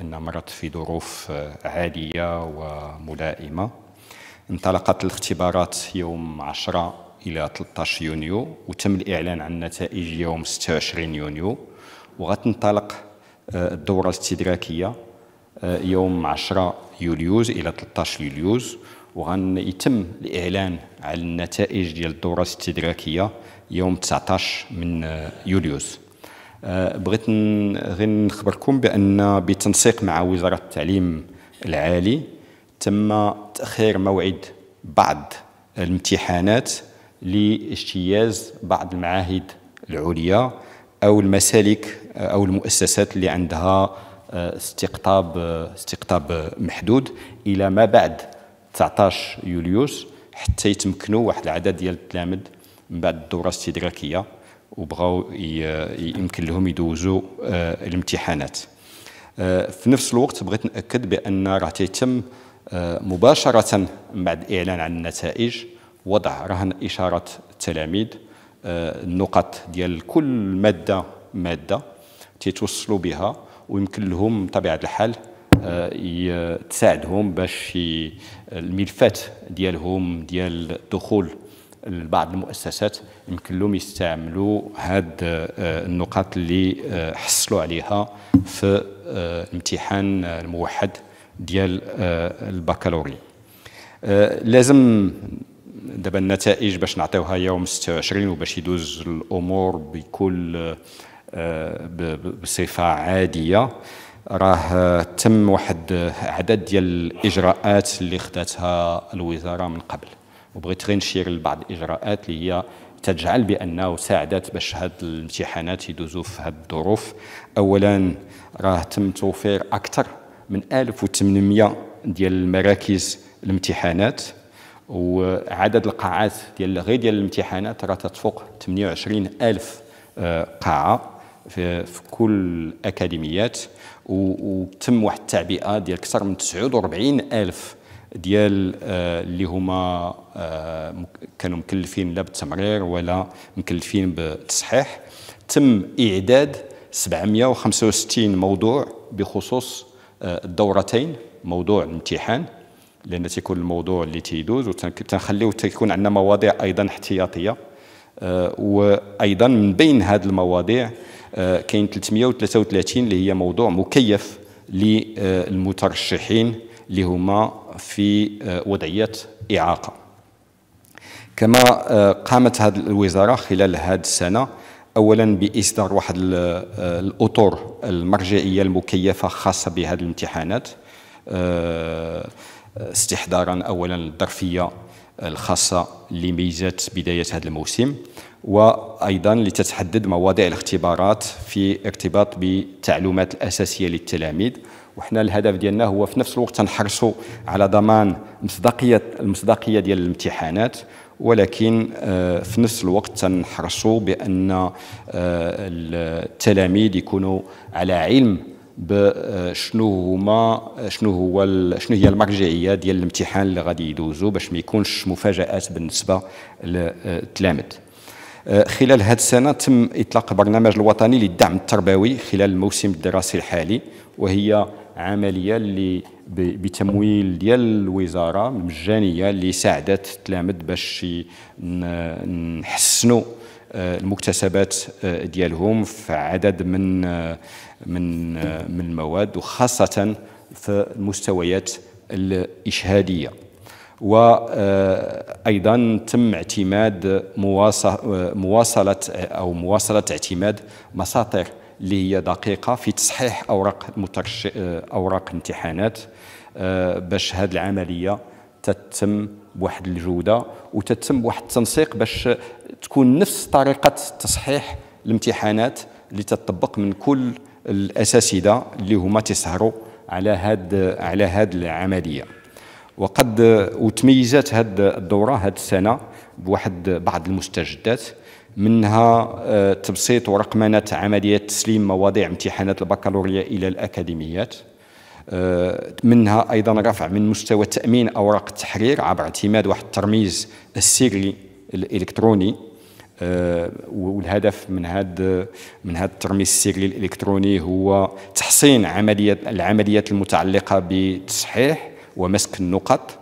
أنها مرت في ظروف آه، عالية وملائمة انطلقت الاختبارات يوم 10 إلى 13 يونيو وتم الإعلان عن النتائج يوم 26 يونيو وغتنطلق آه، الدورة الاستدراكية آه، يوم 10 يوليوز إلى 13 يوليوز يتم الإعلان عن النتائج ديال الدورة الاستدراكية يوم 19 من يوليوز بغيت غير نخبركم بان بتنسيق مع وزاره التعليم العالي تم تاخير موعد بعض الامتحانات لاجتياز بعض المعاهد العليا او المسالك او المؤسسات اللي عندها آه، استقطاب آه، استقطاب محدود الى ما بعد 19 يوليوز حتى يتمكنوا واحد العدد ديال التلامذ من بعد الدوره الاستدراكيه وبغاو يمكن لهم يدوزوا آه، الامتحانات آه، في نفس الوقت بغيت ناكد بان راه تيتم آه، مباشره بعد الاعلان عن النتائج وضع رهن اشاره التلاميذ النقط ديال كل ماده ماده تيتوصلوا بها ويمكن لهم بطبيعه الحال تساعدهم باش الملفات ديالهم ديال الدخول لبعض المؤسسات يمكن لهم يستعملوا هاد آه، النقاط اللي آه، حصلوا عليها في الامتحان آه، الموحد ديال البكالوريا لازم دابا النتائج باش نعطيوها يوم 26 وباش يدوز الامور بكل بصفه عاديه راه تم واحد عدد ديال الاجراءات اللي خداتها الوزاره من قبل وبغيت غير نشير لبعض الاجراءات اللي هي تجعل بانه ساعدت باش هاد الامتحانات يدوزوا في هاد الظروف اولا راه تم توفير اكثر من 1800 ديال المراكز الامتحانات وعدد القاعات ديال غير ديال الامتحانات راه تتفوق 28 ألف آه، قاعة في, كل الأكاديميات وتم واحد التعبئة ديال أكثر من 49 ألف ديال آه، اللي هما آه، كانوا مكلفين لا بالتمرير ولا مكلفين بالتصحيح تم إعداد 765 موضوع بخصوص آه، الدورتين موضوع الامتحان لان تيكون الموضوع اللي تيدوز وتنخليو تيكون عندنا مواضيع ايضا احتياطيه وايضا من بين هذه المواضيع كاين 333 اللي هي موضوع مكيف للمترشحين اللي هما في آه، وضعيه اعاقه كما آه، قامت هذه الوزاره خلال هذه السنه اولا باصدار واحد آه، الاطر المرجعيه المكيفه خاصه بهذه الامتحانات استحضارا اولا الظرفيه الخاصة اللي بداية هذا الموسم وأيضا لتتحدد مواضيع الاختبارات في ارتباط بالتعلومات الأساسية للتلاميذ وحنا الهدف ديالنا هو في نفس الوقت نحرصوا على ضمان مصداقية المصداقية ديال الامتحانات ولكن آه، في نفس الوقت تنحرصوا بأن آه، التلاميذ يكونوا على علم بشنو هما شنو هو شنو هي المرجعيه ديال الامتحان اللي غادي يدوزوا باش ما يكونش مفاجات بالنسبه للتلامذ أه، خلال هذه السنه تم اطلاق البرنامج الوطني للدعم التربوي خلال الموسم الدراسي الحالي وهي عمليه اللي بتمويل ديال الوزاره مجانيه اللي ساعدت التلامذ باش نحسنوا المكتسبات آه، ديالهم في عدد من آه، من آه، من المواد وخاصه في المستويات الاشهاديه وايضا تم اعتماد مواصله او مواصله اعتماد مساطر اللي هي دقيقه في تصحيح اوراق اوراق امتحانات باش هذه العمليه تتم بواحد الجوده وتتم بواحد التنسيق باش تكون نفس طريقه تصحيح الامتحانات اللي تطبق من كل الاساتذه اللي هما تسهروا على هاد على هاد العمليه وقد وتميزت هاد الدوره هاد السنه بواحد بعض المستجدات منها آه، تبسيط ورقمنه عمليه تسليم مواضيع امتحانات البكالوريا الى الاكاديميات آه، منها ايضا رفع من مستوى تامين اوراق التحرير عبر اعتماد واحد الترميز السري الالكتروني آه، والهدف من هذا من هذا الترميز السري الالكتروني هو تحصين عمليه العمليات المتعلقه بتصحيح ومسك النقط